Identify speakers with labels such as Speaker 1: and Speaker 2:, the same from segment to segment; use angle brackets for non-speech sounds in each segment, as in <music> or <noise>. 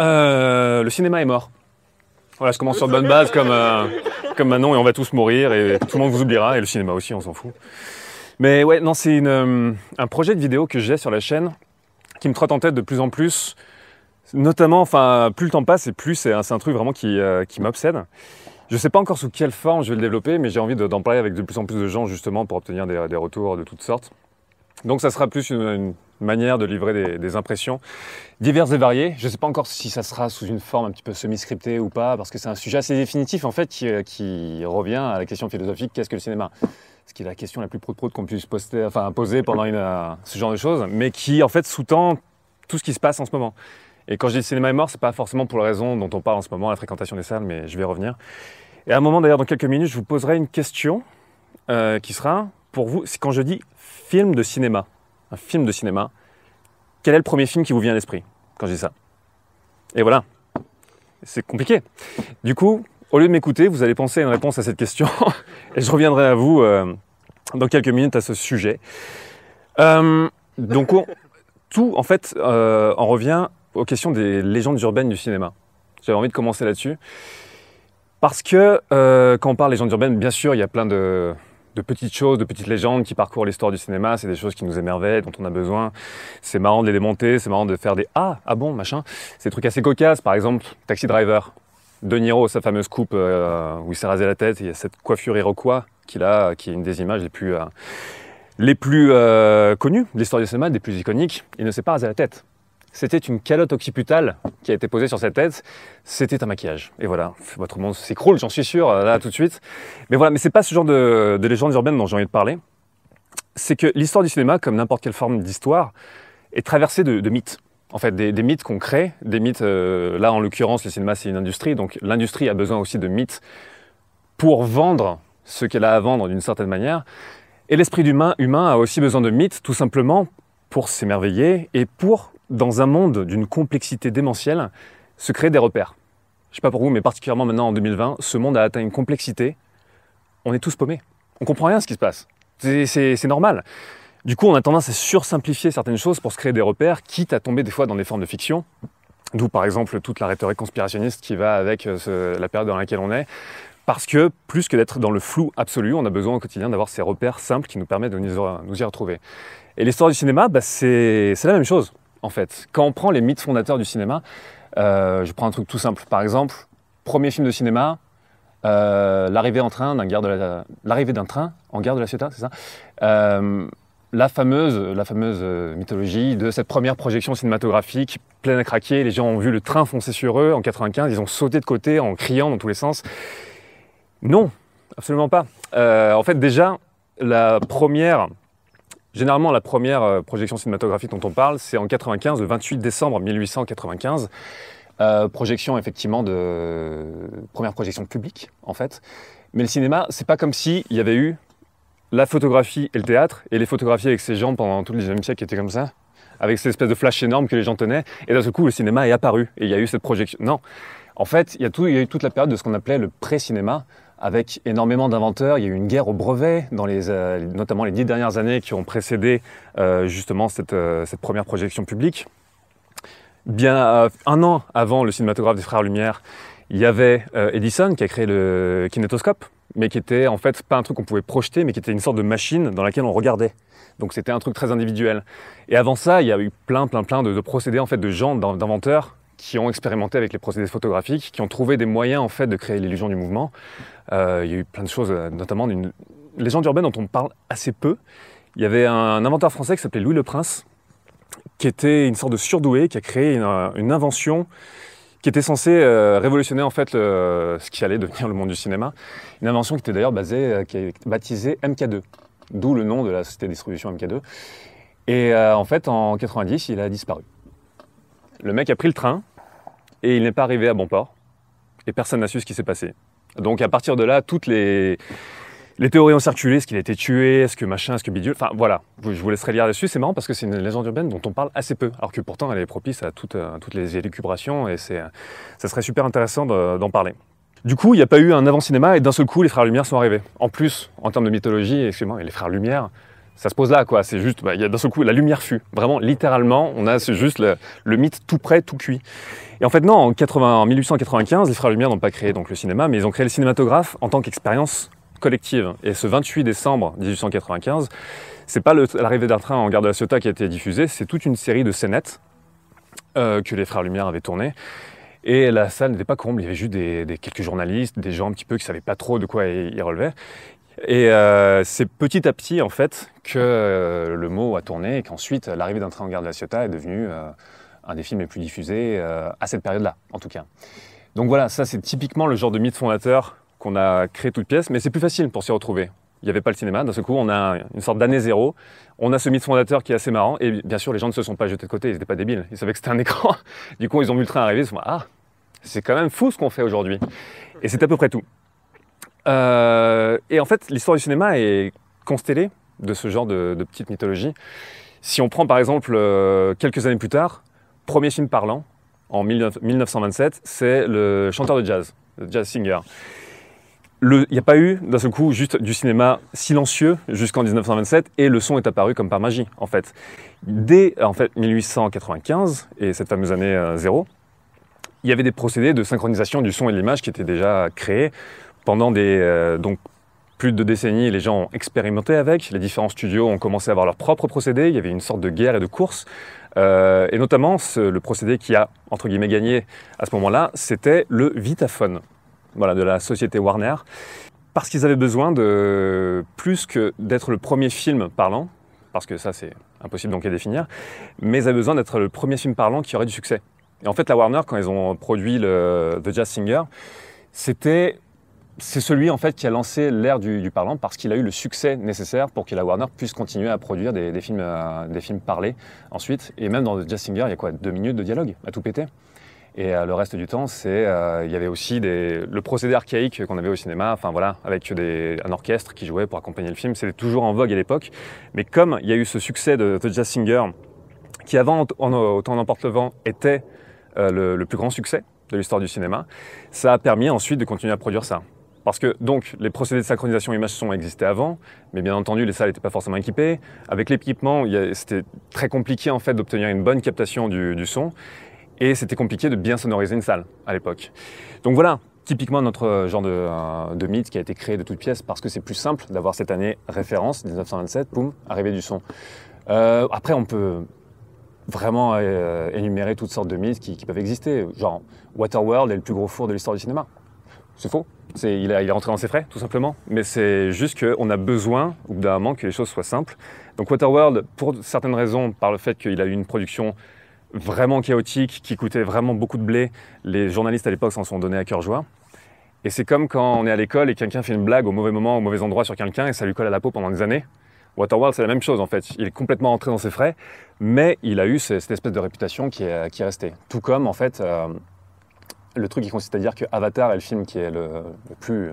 Speaker 1: euh, Le cinéma est mort. Voilà, je commence sur de bonnes bases euh, comme, Manon et on va tous mourir et tout le monde vous oubliera et le cinéma aussi, on s'en fout. Mais ouais, non, c'est euh, un projet de vidéo que j'ai sur la chaîne qui me trotte en tête de plus en plus. Notamment, enfin, plus le temps passe et plus c'est un, truc vraiment euh, qui, m'obsède. Je sais pas encore sous quelle forme je vais le développer, mais j'ai envie d'en parler avec de plus en plus de gens justement pour obtenir des retours de toutes sortes. Donc ça sera plus une, manière de livrer des, impressions diverses et variées. Je ne sais pas encore si ça sera sous une forme un petit peu semi-scriptée ou pas, parce que c'est un sujet assez définitif en fait qui, euh, revient à la question philosophique qu'est-ce que le cinéma Ce qui est la question la plus prout-prout qu'on puisse poster, enfin, poser pendant une, euh, ce genre de choses, mais qui en fait sous-tend tout ce qui se passe en ce moment. Et quand je dis le cinéma est mort, c'est pas forcément pour la raison dont on parle en ce moment, la fréquentation des salles, mais je vais y revenir. Et à un moment d'ailleurs, dans quelques minutes, je vous poserai une question euh, qui sera pour vous, quand je dis film de cinéma, un film de cinéma, quel est le premier film qui vous vient à l'esprit quand dis ça Et voilà, c'est compliqué. Du coup, au lieu de m'écouter, vous allez penser à une réponse à cette question <laughs> et je reviendrai à vous euh, dans quelques minutes à ce sujet. Euh, donc, tout en fait euh, en revient aux questions des légendes urbaines du cinéma. J'avais envie de commencer là-dessus. Parce que quand on parle légendes urbaines, bien sûr, il y a plein de, de petites choses, de petites légendes qui parcourent l'histoire du cinéma. C'est des choses qui nous émerveillent, dont on a besoin. C'est marrant de les démonter, c'est marrant de faire des ah, ah bon, machin. C'est des trucs assez cocasses, par exemple, Taxi Driver. De Niro, sa fameuse coupe euh, où il s'est rasé la tête, il y a cette coiffure iroquois qu'il a, qui est une des images les plus, euh, les plus euh, connues de l'histoire du cinéma, des plus iconiques. Il ne s'est pas rasé la tête c'était une calotte occipitale qui a été posée sur sa tête. C'était un maquillage. Et voilà, votre monde s'écroule, j'en suis sûr, là tout de suite. Mais voilà, mais c'est pas ce genre de, légende urbaine dont j'ai envie de parler. C'est que l'histoire du cinéma, comme n'importe quelle forme d'histoire, est traversée de, mythes. En fait, des, mythes qu'on crée, des mythes, euh, là en l'occurrence, le cinéma c'est une industrie, donc l'industrie a besoin aussi de mythes pour vendre ce qu'elle a à vendre d'une certaine manière. Et l'esprit humain, humain a aussi besoin de mythes, tout simplement pour s'émerveiller et pour dans un monde d'une complexité démentielle, se créer des repères. Je sais pas pour vous, mais particulièrement maintenant en 2020, ce monde a atteint une complexité. On est tous paumés. On comprend rien à ce qui se passe. C'est normal. Du coup, on a tendance à sursimplifier certaines choses pour se créer des repères, quitte à tomber des fois dans des formes de fiction. D'où par exemple toute la rhétorique conspirationniste qui va avec euh, la période dans laquelle on est. Parce que plus que d'être dans le flou absolu, on a besoin au quotidien d'avoir ces repères simples qui nous permettent de nous y retrouver. Et l'histoire du cinéma, bah, c'est la même chose en fait. Quand on prend les mythes fondateurs du cinéma, euh, je prends un truc tout simple. Par exemple, premier film de cinéma, euh, l'arrivée en train d'un train en gare de la Ciotat, c'est ça. Euh, la fameuse, la fameuse mythologie de cette première projection cinématographique pleine à craquer. Les gens ont vu le train foncer sur eux en 95. Ils ont sauté de côté en criant dans tous les sens. Non, absolument pas. en fait, déjà, la première Généralement, la première euh, projection cinématographique dont on parle, c'est en 95, le 28 décembre 1895. Euh, projection effectivement de première projection publique en fait. Mais le cinéma, c'est pas comme s'il y avait eu la photographie et le théâtre et les photographies avec ces gens pendant tout le XIXe siècle qui étaient comme ça, avec ces espèces de flash énormes que les gens tenaient. Et d'un seul coup, le cinéma est apparu et il y a eu cette projection. Non, en fait, il y a, il y a eu toute la période de ce qu'on appelait le pré-cinéma, avec énormément d'inventeurs. Il y a eu une guerre au brevet, dans les, euh, notamment les dix dernières années qui ont précédé euh, justement euh, cette, première projection publique. Bien un an avant le cinématographe des Frères Lumière, il y avait Edison qui a créé le kinétoscope, mais qui était en fait pas un truc qu'on pouvait projeter, mais qui était une sorte de machine dans laquelle on regardait. Donc c'était un truc très individuel. Et avant ça, il y a eu plein, plein, plein de, de procédés en fait de gens, d'inventeurs qui ont expérimenté avec les procédés photographiques, qui ont trouvé des moyens en fait de créer l'illusion du mouvement. Euh, il y a eu plein de choses, euh, notamment une légende urbaine dont on parle assez peu. Il y avait un inventeur français qui s'appelait Louis le Prince, qui était une sorte de surdoué, qui a créé une, euh, invention qui était censée révolutionner en fait ce qui allait devenir le monde du cinéma. Une invention qui était d'ailleurs basée, qui est baptisée MK2, d'où le nom de la société de distribution MK2. Et en fait, en 90, il a disparu. Le mec a pris le train et il n'est pas arrivé à bon port. Et personne n'a su ce qui s'est passé. Donc à partir de là, toutes les, théories ont circulé, est-ce qu'il a été tué, est-ce que machin, est-ce que bidule, enfin voilà, je vous laisserai lire dessus, c'est marrant parce que c'est une légende urbaine dont on parle assez peu, alors que pourtant elle est propice à, toutes, les élucubrations et c'est, ça serait super intéressant d'en parler. Du coup, il n'y a pas eu un avant-cinéma et d'un seul coup, les Frères Lumière sont arrivés. En plus, en termes de mythologie, excusez-moi, les Frères Lumière, ça se pose là, quoi. C'est juste, bah, d'un seul coup, la lumière fut. Vraiment, littéralement, on a juste le, mythe tout prêt, tout cuit. Et en fait, non, en, 1895, les Frères Lumière n'ont pas créé donc, le cinéma, mais ils ont créé le cinématographe en tant qu'expérience collective. Et ce 28 décembre 1895, c'est pas l'arrivée d'un train en gare de la Ciotat qui a été diffusée, c'est toute une série de scénettes euh, que les Frères Lumière avaient tournées. Et la salle n'était pas comble, il y avait juste des, quelques journalistes, des gens un petit peu qui savaient pas trop de quoi ils relevaient. Et euh, c'est petit à petit, en fait, que euh, le mot a tourné et qu'ensuite, l'arrivée d'un train en gare de la Ciotat est devenue euh, un des films les plus diffusés à cette période-là, en tout cas. Donc voilà, ça, c'est typiquement le genre de mythe fondateur qu'on a créé toute pièce, mais c'est plus facile pour s'y retrouver. Il n'y avait pas le cinéma, d'un seul coup, on a une sorte d'année zéro. On a ce mythe fondateur qui est assez marrant, et bien sûr, les gens ne se sont pas jetés de côté, ils n'étaient pas débiles. Ils savaient que c'était un <laughs> écran. Du coup, ils ont vu le train arriver, ils se sont dit, ah, c'est quand même fou ce qu'on fait aujourd'hui. Et c'est à peu près tout. Euh, et en fait, l'histoire du cinéma est constellée de ce genre de, de petite mythologie. Si on prend par exemple euh, quelques années plus tard, premier film parlant, en 1927, c'est le chanteur de jazz, le jazz singer. Il n'y a pas eu d'un seul coup juste du cinéma silencieux jusqu'en 1927 et le son est apparu comme par magie en fait. Dès en fait 1895 et cette fameuse année 0 euh, zéro, il y avait des procédés de synchronisation du son et de l'image qui étaient déjà créés. Pendant des, euh, donc, plus de deux décennies, les gens ont expérimenté avec, les différents studios ont commencé à avoir leur propre procédé, il y avait une sorte de guerre et de course. Euh, et notamment, le procédé qui a, entre guillemets, gagné à ce moment-là, c'était le Vitaphone, voilà, de la société Warner, parce qu'ils avaient besoin de plus que d'être le premier film parlant, parce que ça c'est impossible donc à définir, mais ils avaient besoin d'être le premier film parlant qui aurait du succès. Et en fait, la Warner, quand ils ont produit le, The Jazz Singer, c'était c'est celui en fait qui a lancé l'ère du, du, parlant parce qu'il a eu le succès nécessaire pour que la Warner puisse continuer à produire des, films, euh, des films parlés ensuite. Et même dans The Jazz Singer, il y a quoi Deux minutes de dialogue à tout péter. Et euh, le reste du temps, c'est euh, il y avait aussi des, le procédé archaïque qu'on avait au cinéma, enfin voilà, avec un orchestre qui jouait pour accompagner le film. C'était toujours en vogue à l'époque. Mais comme il y a eu ce succès de The Jazz Singer, qui avant en, Autant emporte le vent était le plus grand succès de l'histoire du cinéma, ça a permis ensuite de continuer à produire ça. Parce que donc les procédés de synchronisation image-son existaient avant, mais bien entendu les salles n'étaient pas forcément équipées. Avec l'équipement, c'était très compliqué en fait d'obtenir une bonne captation du, son, et c'était compliqué de bien sonoriser une salle à l'époque. Donc voilà, typiquement notre genre de, euh, mythe qui a été créé de toutes pièces parce que c'est plus simple d'avoir cette année référence 1927, boum, arrivée du son. Euh, après, on peut vraiment euh, énumérer toutes sortes de mythes qui peuvent exister, genre Waterworld est le plus gros four de l'histoire du cinéma. C'est faux. il, il, est rentré dans ses frais, tout simplement. Mais c'est juste qu'on a besoin, au bout d'un moment, que les choses soient simples. Donc Waterworld, pour certaines raisons, par le fait qu'il a eu une production vraiment chaotique, qui coûtait vraiment beaucoup de blé, les journalistes à l'époque s'en sont donnés à cœur joie. Et c'est comme quand on est à l'école et quelqu'un fait une blague au mauvais moment, au mauvais endroit sur quelqu'un et ça lui colle à la peau pendant des années. Waterworld, c'est la même chose en fait. Il est complètement rentré dans ses frais, mais il a eu cette espèce de réputation qui est, qui restée. Tout comme en fait, euh, le truc qui consiste à dire que Avatar est le film qui est le, plus. Euh,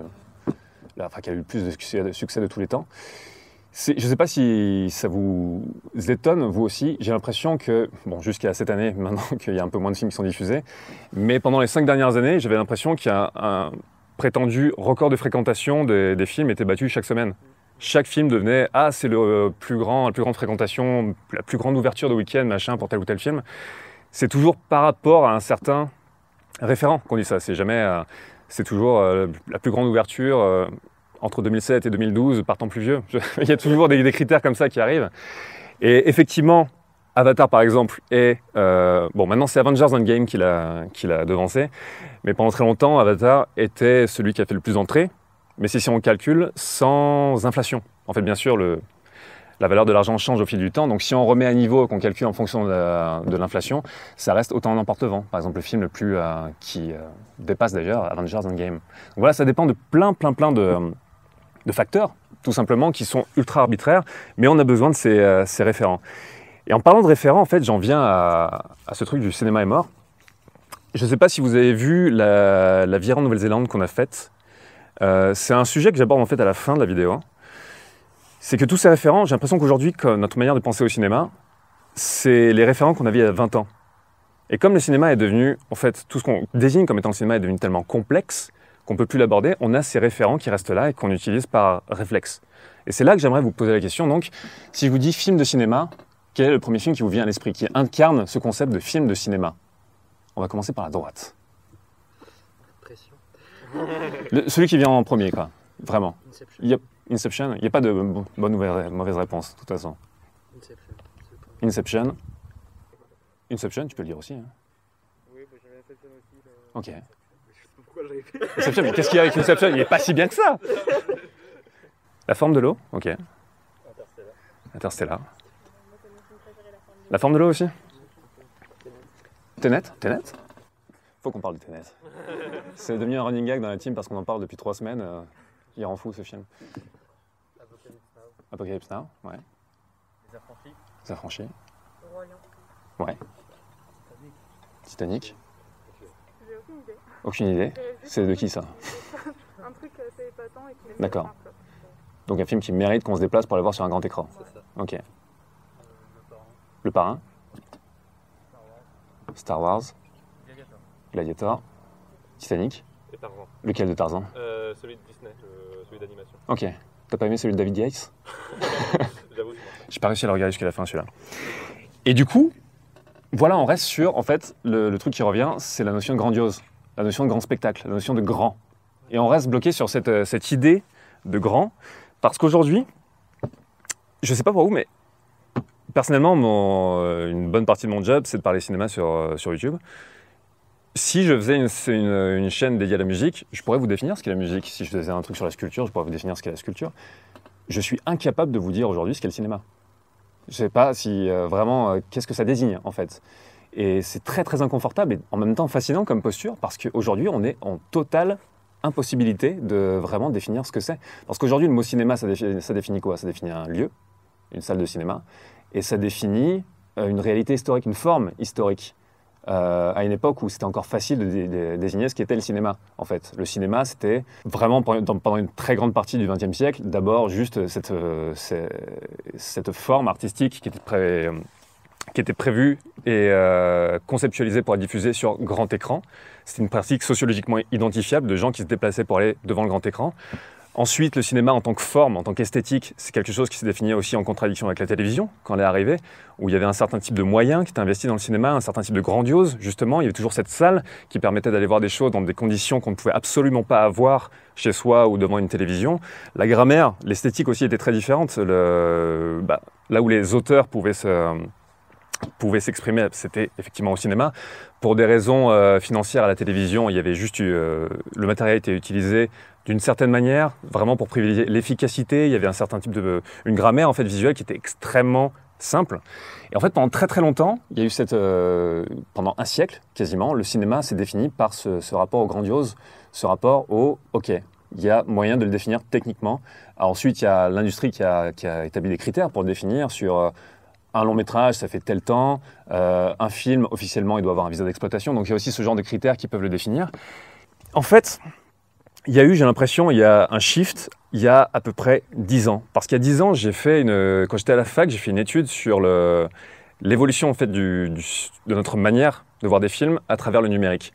Speaker 1: a eu le plus de succès, de tous les temps. Je ne sais pas si ça vous étonne, vous aussi. J'ai l'impression que, bon, jusqu'à cette année, <laughs> maintenant qu'il y a un peu moins de films qui sont diffusés, mais pendant les cinq dernières années, j'avais l'impression qu'il un prétendu record de fréquentation des, des films était battu chaque semaine. Chaque film devenait Ah, c'est le euh, plus grand, la plus grande fréquentation, la plus grande ouverture de week-end, machin, pour tel ou tel film. C'est toujours par rapport à un certain référent qu'on dit ça. C'est jamais, euh, c'est toujours euh, la plus grande ouverture euh, entre 2007 et 2012 partant plus vieux. <laughs> il y a toujours des, critères comme ça qui arrivent. Et effectivement, Avatar par exemple est bon maintenant c'est Avengers Endgame qui l'a qui l'a devancé, mais pendant très longtemps Avatar était celui qui a fait le plus d'entrées. Mais c'est si on calcule sans inflation. En fait, bien sûr, le, la valeur de l'argent change au fil du temps. Donc si on remet à niveau qu'on calcule en fonction de, l'inflation, ça reste autant en emporte-vent. Par exemple, le film le plus euh, qui euh, dépasse d'ailleurs Avengers Endgame. Donc voilà, ça dépend de plein, plein, plein de, facteurs, tout simplement, qui sont ultra arbitraires, mais on a besoin de ces, euh, référents. Et en parlant de référents, en fait, j'en viens à, ce truc du cinéma est mort. Je ne sais pas si vous avez vu la, la en Nouvelle-Zélande qu'on a faite. c'est un sujet que j'aborde en fait à la fin de la vidéo c'est que tous ces référents, j'ai l'impression qu'aujourd'hui, notre manière de penser au cinéma, c'est les référents qu'on avait il y a 20 ans. Et comme le cinéma est devenu, en fait, tout ce qu'on désigne comme étant le cinéma est devenu tellement complexe qu'on ne peut plus l'aborder, on a ces référents qui restent là et qu'on utilise par réflexe. Et c'est là que j'aimerais vous poser la question, donc, si je vous dis film de cinéma, quel est le premier film qui vous vient à l'esprit, qui incarne ce concept de film de cinéma On va commencer par la droite. celui qui vient en premier, quoi. Vraiment. Inception, il n'y a pas de bonne ou mauvaise réponse, de toute façon. Inception. Inception. Inception, tu peux le dire aussi. Hein. Oui, Inception aussi. Ok. Je sais pas
Speaker 2: pourquoi fait. Inception, mais qu'est-ce qu'il y a avec Inception Il n'est pas si bien que ça
Speaker 1: La forme de l'eau Ok. Interstellar. Interstellar. La forme de l'eau aussi Tenet Tenet Faut qu'on parle de Tenet. <laughs> C'est devenu un running gag dans la team parce qu'on en parle depuis trois semaines. Euh, il rend fou ce film. Apocalypse Now, ouais. Les Affranchis. Les Affranchis. Le Ouais. Titanic. J'ai aucune idée. Aucune idée C'est de qui ça
Speaker 2: <laughs> Un truc assez
Speaker 1: épatant et qui D'accord. Donc un film qui mérite qu'on se déplace pour aller voir sur un grand écran. C'est ça. Ok. Euh, le parrain. Star Wars. Gladiator. Gladiator. Titanic. Et Tarzan. Lequel de Tarzan euh, Celui de Disney, celui d'animation. Ok. T'as pas aimé celui de David Yates J'ai pas réussi à le regarder jusqu'à la fin, celui-là. Et du coup, voilà, on reste sur, en fait, le, truc qui revient, c'est la notion de grandiose, la notion de grand spectacle, la notion de grand. Et on reste bloqué sur cette, euh, idée de grand, parce qu'aujourd'hui, je sais pas pour vous, mais personnellement, mon, euh, une bonne partie de mon job, c'est de parler cinéma sur, euh, sur YouTube si je faisais une, chaîne dédiée à la musique, je pourrais vous définir ce qu'est la musique. Si je faisais un truc sur la sculpture, je pourrais vous définir ce qu'est la sculpture. Je suis incapable de vous dire aujourd'hui ce qu'est le cinéma. Je ne sais pas si euh, vraiment euh, qu'est-ce que ça désigne en fait. Et c'est très très inconfortable et en même temps fascinant comme posture parce qu'aujourd'hui on est en totale impossibilité de vraiment définir ce que c'est. Parce qu'aujourd'hui le mot cinéma ça définit, quoi Ça définit un lieu, une salle de cinéma, et ça définit euh, une réalité historique, une forme historique. Euh, à une époque où c'était encore facile de, désigner ce qu'était le cinéma. En fait, le cinéma, c'était vraiment pendant une très grande partie du XXe siècle, d'abord juste euh, cette, forme artistique qui était prévue et euh, conceptualisée pour être diffusée sur grand écran. C'était une pratique sociologiquement identifiable de gens qui se déplaçaient pour aller devant le grand écran. Ensuite, le cinéma en tant que forme, en tant qu'esthétique, c'est quelque chose qui s'est défini aussi en contradiction avec la télévision quand elle est arrivée, où il y avait un certain type de moyens qui étaient investis dans le cinéma, un certain type de grandiose, justement. Il y avait toujours cette salle qui permettait d'aller voir des choses dans des conditions qu'on ne pouvait absolument pas avoir chez soi ou devant une télévision. La grammaire, l'esthétique aussi était très différente. Le, bah, là où les auteurs pouvaient s'exprimer, c'était effectivement au cinéma. Pour des raisons euh, financières à la télévision, il y avait juste euh, le matériel était utilisé d'une certaine manière, vraiment pour privilégier l'efficacité. Il y avait un certain type de, une grammaire en fait visuelle qui était extrêmement simple. Et en fait, pendant très très longtemps, il y a eu cette, euh, pendant un siècle quasiment, le cinéma s'est défini par ce, rapport au grandiose, ce rapport au ok. Il y a moyen de le définir techniquement. ensuite, il y a l'industrie qui a, établi des critères pour le définir sur euh, un long métrage, ça fait tel temps, euh, un film, officiellement, il doit avoir un visa d'exploitation. Donc il y a aussi ce genre de critères qui peuvent le définir. En fait, il y a eu, j'ai l'impression, il y a un shift il y a à peu près 10 ans. Parce qu'il y a 10 ans, j'ai fait une, quand j'étais à la fac, j'ai fait une étude sur l'évolution en fait de notre manière de voir des films à travers le numérique.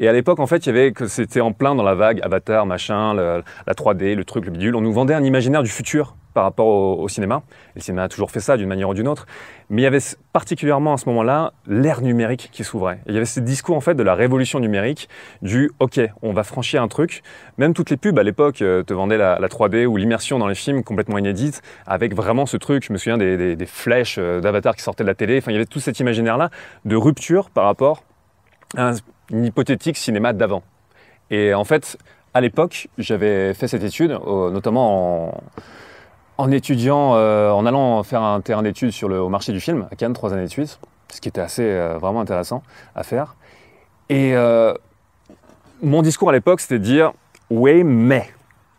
Speaker 1: Et à l'époque, en fait, il y avait que c'était en plein dans la vague Avatar, machin, la 3D, le truc, le bidule. On nous vendait un imaginaire du futur par rapport au, cinéma. le cinéma a toujours fait ça d'une manière ou d'une autre. Mais il y avait particulièrement à ce moment-là l'ère numérique qui s'ouvrait. il y avait ce discours en fait de la révolution numérique, du OK, on va franchir un truc. Même toutes les pubs à l'époque euh, te vendaient la, 3D ou l'immersion dans les films complètement inédite, avec vraiment ce truc. Je me souviens des, flèches euh, d'Avatar qui sortaient de la télé. Enfin, il y avait tout cet imaginaire-là de rupture par rapport à un, hypothétique cinéma d'avant. Et en fait, à l'époque, j'avais fait cette étude, notamment en en étudiant, euh, en allant faire un terrain d'études sur le au marché du film à Cannes, trois années de ce qui était assez euh, vraiment intéressant à faire. Et euh, mon discours à l'époque, c'était de dire oui, mais.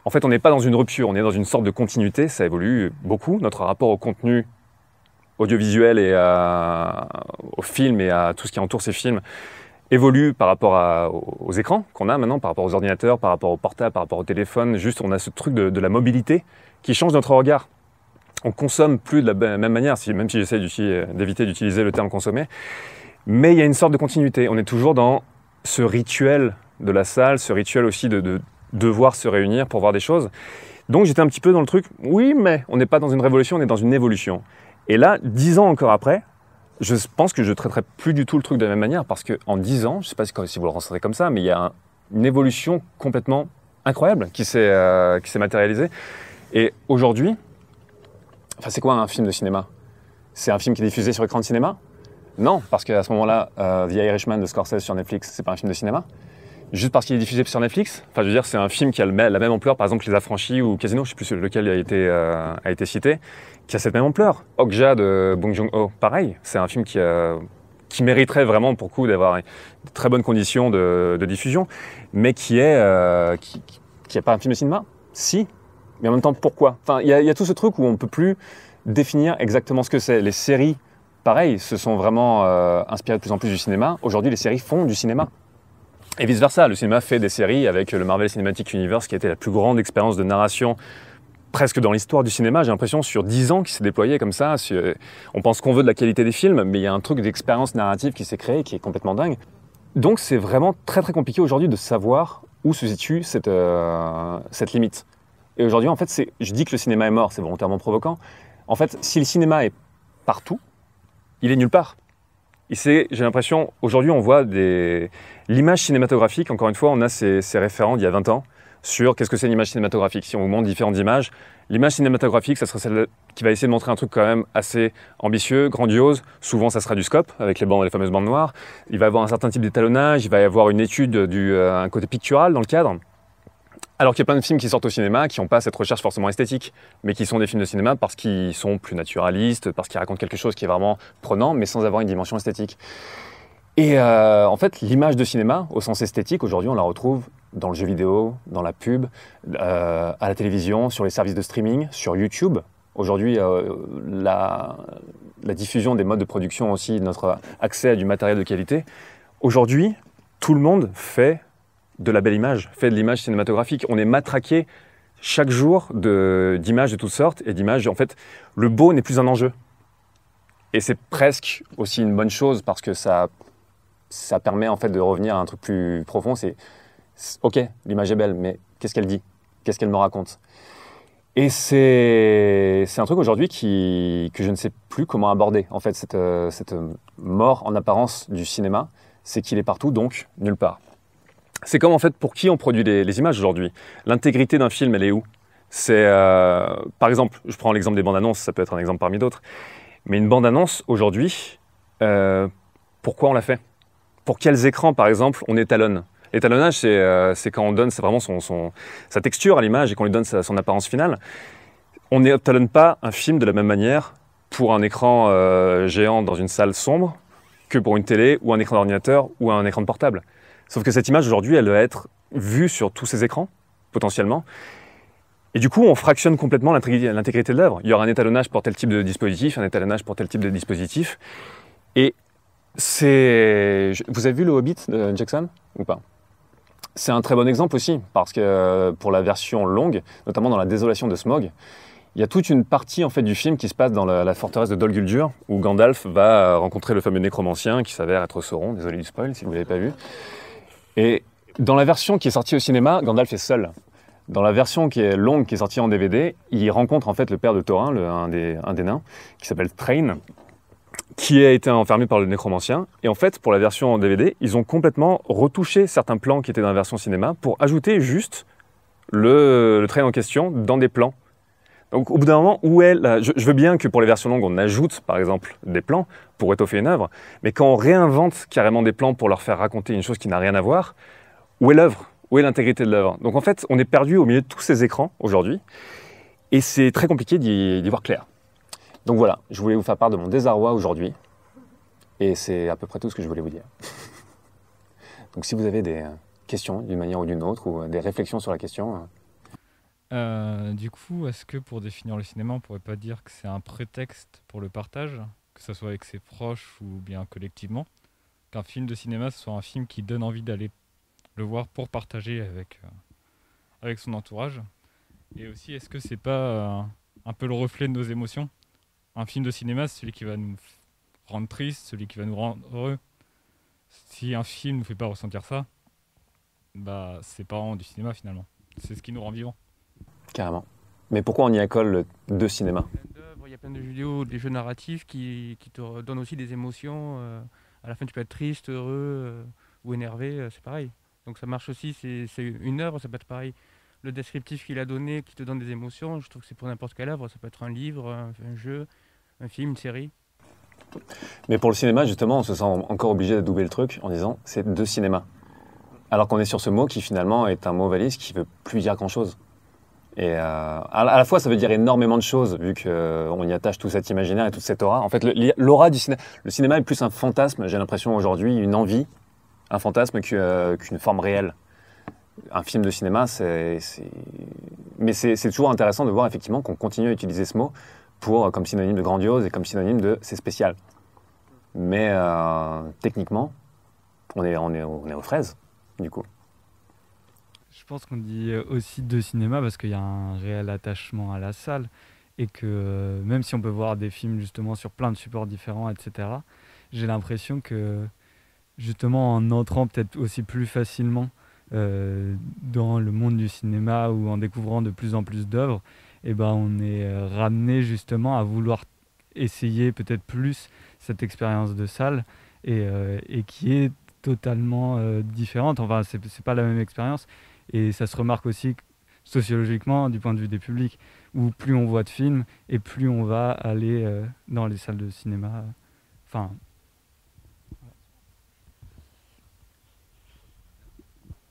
Speaker 1: En fait, on n'est pas dans une rupture, on est dans une sorte de continuité. Ça évolue beaucoup. Notre rapport au contenu audiovisuel et au film et à tout ce qui entoure ces films évolue par rapport aux écrans qu'on a maintenant, par rapport aux ordinateurs, par rapport aux portables, par rapport au téléphone. Juste, on a ce truc de, la mobilité qui change notre regard. On consomme plus de la même manière, même si j'essaie d'éviter d'utiliser le terme consommer. Mais il y a une sorte de continuité. On est toujours dans ce rituel de la salle, ce rituel aussi de, de devoir se réunir pour voir des choses. Donc j'étais un petit peu dans le truc, oui, mais on n'est pas dans une révolution, on est dans une évolution. Et là, dix ans encore après, je pense que je traiterai plus du tout le truc de la même manière parce qu'en 10 ans, je ne sais pas si vous le ressentez comme ça, mais il y a une évolution complètement incroyable qui s'est euh, matérialisée. Et aujourd'hui, enfin, c'est quoi un film de cinéma C'est un film qui est diffusé sur écran de cinéma Non, parce qu'à ce moment-là, euh, The Irishman de Scorsese sur Netflix, c'est pas un film de cinéma juste parce qu'il est diffusé sur Netflix Enfin, je veux dire, c'est un film qui a la même ampleur, par exemple, Les Affranchis ou Casino, je ne sais plus lequel a été, euh, a été cité, qui a cette même ampleur. Okja de Bong Joon-ho, pareil, c'est un film qui, euh, qui mériterait vraiment, pour coup, d'avoir de très bonnes conditions de, diffusion, mais qui est, euh, qui, qui pas un film de cinéma. Si, mais en même temps, pourquoi Enfin, il y, a tout ce truc où on ne peut plus définir exactement ce que c'est. Les séries, pareil, se sont vraiment inspirées de plus en plus du cinéma. Aujourd'hui, les séries font du cinéma. Et vice-versa, le cinéma fait des séries avec le Marvel Cinematic Universe qui a été la plus grande expérience de narration presque dans l'histoire du cinéma, j'ai l'impression, sur 10 ans qui s'est déployé comme ça. On pense qu'on veut de la qualité des films, mais il y a un truc d'expérience narrative qui s'est créé qui est complètement dingue. Donc c'est vraiment très très compliqué aujourd'hui de savoir où se situe cette, euh, cette limite. Et aujourd'hui, en fait, je dis que le cinéma est mort, c'est volontairement provoquant. En fait, si le cinéma est partout, il est nulle part j'ai l'impression, aujourd'hui, on voit des... l'image cinématographique, encore une fois, on a ces, référents d'il y a 20 ans sur qu'est-ce que c'est une image cinématographique. Si on vous montre différentes images, l'image cinématographique, ça sera celle qui va essayer de montrer un truc quand même assez ambitieux, grandiose. Souvent, ça sera du scope, avec les, bandes, les fameuses bandes noires. Il va y avoir un certain type d'étalonnage, il va y avoir une étude, du, euh, un côté pictural dans le cadre. Alors qu'il y a plein de films qui sortent au cinéma qui n'ont pas cette recherche forcément esthétique, mais qui sont des films de cinéma parce qu'ils sont plus naturalistes, parce qu'ils racontent quelque chose qui est vraiment prenant, mais sans avoir une dimension esthétique. Et euh, en fait, l'image de cinéma, au sens esthétique, aujourd'hui, on la retrouve dans le jeu vidéo, dans la pub, euh, à la télévision, sur les services de streaming, sur YouTube. Aujourd'hui, euh, la, la diffusion des modes de production aussi, notre accès à du matériel de qualité. Aujourd'hui, tout le monde fait de la belle image, fait de l'image cinématographique. On est matraqué chaque jour d'images de, toutes sortes et d'images. En fait, le beau n'est plus un enjeu. Et c'est presque aussi une bonne chose parce que ça, ça permet en fait de revenir à un truc plus profond. C'est ok, l'image est belle, mais qu'est-ce qu'elle dit Qu'est-ce qu'elle me raconte Et c'est un truc aujourd'hui que je ne sais plus comment aborder. En fait, euh, cette mort en apparence du cinéma, c'est qu'il est partout, donc nulle part c'est comme en fait pour qui on produit les, images aujourd'hui. L'intégrité d'un film, elle est où C'est euh, par exemple, je prends l'exemple des bandes annonces, ça peut être un exemple parmi d'autres, mais une bande annonce aujourd'hui, euh, pourquoi on la fait Pour quels écrans par exemple on étalonne L'étalonnage, c'est euh, quand on donne vraiment sa texture à l'image et qu'on lui donne son apparence finale. On n'étalonne pas un film de la même manière pour un écran géant dans une salle sombre que pour une télé ou un écran d'ordinateur ou un écran de portable. Sauf que cette image aujourd'hui, elle doit être vue sur tous ces écrans, potentiellement. Et du coup, on fractionne complètement l'intégrité de l'œuvre. Il y aura un étalonnage pour tel type de dispositif, un étalonnage pour tel type de dispositif. Et c'est. Vous avez vu le Hobbit de Jackson ou pas C'est un très bon exemple aussi, parce que euh, pour la version longue, notamment dans la désolation de Smog, il y a toute une partie en fait du film qui se passe dans la, forteresse de Dol Guldur, où Gandalf va rencontrer le fameux nécromancien qui s'avère être Sauron. Désolé du spoil si vous l'avez pas vu. Et dans la version qui est sortie au cinéma, Gandalf est seul. Dans la version qui est longue, qui est sortie en DVD, il rencontre en fait le père de Thorin, un, des, nains, qui s'appelle Train, qui a été enfermé par le nécromancien. Et en fait, pour la version en DVD, ils ont complètement retouché certains plans qui étaient dans la version cinéma pour ajouter juste le, le train en question dans des plans donc au bout d'un moment, où est je, je, veux bien que pour les versions longues, on ajoute par exemple des plans pour étoffer une œuvre, mais quand on réinvente carrément des plans pour leur faire raconter une chose qui n'a rien à voir, où est l'œuvre Où est l'intégrité de l'œuvre Donc en fait, on est perdu au milieu de tous ces écrans aujourd'hui, et c'est très compliqué d'y voir clair. Donc voilà, je voulais vous faire part de mon désarroi aujourd'hui, et c'est à peu près tout ce que je voulais vous dire. <laughs> Donc si vous avez des questions d'une manière ou d'une autre, ou euh, des réflexions sur la question, euh,
Speaker 3: euh, du coup, est-ce que pour définir le cinéma, on pourrait pas dire que c'est un prétexte pour le partage, que ce soit avec ses proches ou bien collectivement Qu'un film de cinéma, ce soit un film qui donne envie d'aller le voir pour partager avec, euh, avec son entourage Et aussi, est-ce que c'est pas euh, un peu le reflet de nos émotions Un film de cinéma, c'est celui qui va nous rendre triste, celui qui va nous rendre heureux. Si un film ne nous fait pas ressentir ça, bah c'est pas vraiment du cinéma finalement. C'est ce qui
Speaker 4: nous rend vivants.
Speaker 1: Carrément. Mais pourquoi on y accole deux cinémas
Speaker 4: Il y a plein de vidéos, des jeux narratifs qui, te donnent aussi des émotions. Euh, à la fin, tu peux être triste, heureux euh, ou énervé, euh, c'est pareil. Donc ça marche aussi, c'est une œuvre, ça peut être pareil. Le descriptif qu'il a donné, qui te donne des émotions, je trouve que c'est pour n'importe quelle œuvre. Ça peut être un livre, un, jeu, un film, une série.
Speaker 1: Mais pour le cinéma, justement, on se sent encore obligé de doubler le truc en disant c'est deux cinémas. Alors qu'on est sur ce mot qui finalement est un mot valise qui veut plus dire grand chose. Et euh, à la fois, ça veut dire énormément de choses, vu qu'on euh, y attache tout cet imaginaire et toute cette aura. En fait, l'aura du cinéma, le cinéma est plus un fantasme, j'ai l'impression aujourd'hui, une envie, un fantasme euh, qu'une forme réelle. Un film de cinéma, c'est. Mais c'est toujours intéressant de voir effectivement qu'on continue à utiliser ce mot pour, comme synonyme de grandiose et comme synonyme de c'est spécial. Mais techniquement, on est, on, est, on est aux fraises, du coup
Speaker 3: pense qu'on dit euh, aussi de cinéma parce qu'il y a un réel attachement à la salle et que euh, même si on peut voir des films justement sur plein de supports différents, etc., j'ai l'impression que justement en entrant peut-être aussi plus facilement euh, dans le monde du cinéma ou en découvrant de plus en plus d'œuvres, eh ben on est ramené justement à vouloir essayer peut-être plus cette expérience de salle et, et qui est totalement différente. Enfin, c'est, c'est pas la même expérience. Et ça se remarque aussi sociologiquement du point de vue des publics, où plus on voit de films et plus on va aller euh, dans les salles de cinéma. Euh, enfin.